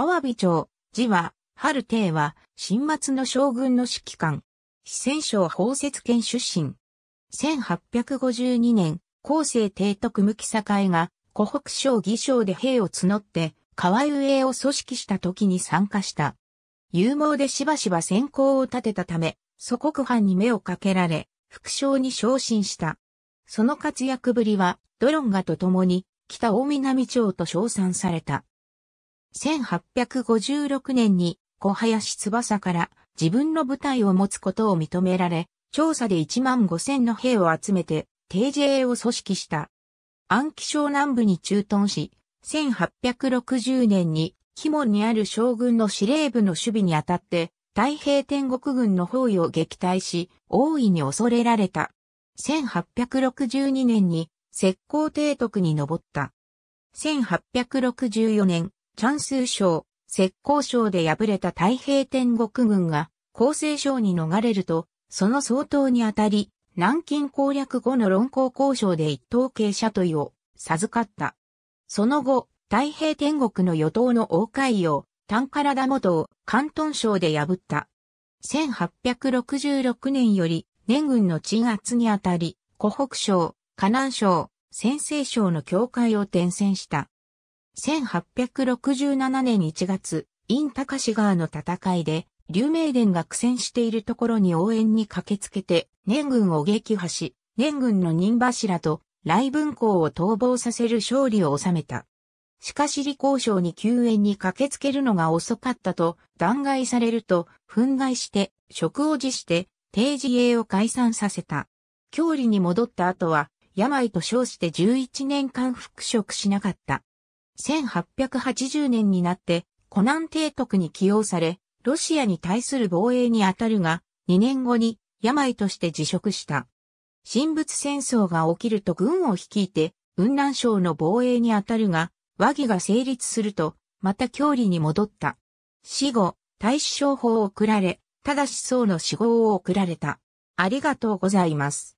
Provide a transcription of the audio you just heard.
アワビ町、字は、春帝は、新末の将軍の指揮官。四川省宝雪県出身。1852年、後世帝徳無期栄が、湖北省義省で兵を募って、川上を組織した時に参加した。勇猛でしばしば先行を立てたため、祖国藩に目をかけられ、副将に昇進した。その活躍ぶりは、ドロンガと共に、北大南町と称賛された。1856年に小林翼から自分の部隊を持つことを認められ、調査で1万5千の兵を集めて、定時 a を組織した。安徽省南部に駐屯し、1860年に、鬼門にある将軍の司令部の守備にあたって、太平天国軍の包囲を撃退し、大いに恐れられた。1862年に、石膏帝徳に登った。1864年、チャンス省、浙江省で敗れた太平天国軍が、厚生省に逃れると、その総統にあたり、南京攻略後の論考交渉で一等傾斜といを授かった。その後、太平天国の与党の王海洋、丹唐田元を関東省で破った。1866年より、年軍の鎮圧にあたり、湖北省、河南省、先西省の境界を転戦した。1867年1月、陰高志川の戦いで、竜明殿が苦戦しているところに応援に駆けつけて、年軍を撃破し、年軍の任柱と雷文校を逃亡させる勝利を収めた。しかし李交渉に救援に駆けつけるのが遅かったと弾劾されると、憤慨して、職を辞して、定時営を解散させた。郷里に戻った後は、病と称して11年間復職しなかった。1880年になってコナン提督に起用され、ロシアに対する防衛に当たるが、2年後に病として辞職した。神仏戦争が起きると軍を率いて、雲南省の防衛に当たるが、和議が成立すると、また郷里に戻った。死後、大使商法を送られ、ただし僧の死後を送られた。ありがとうございます。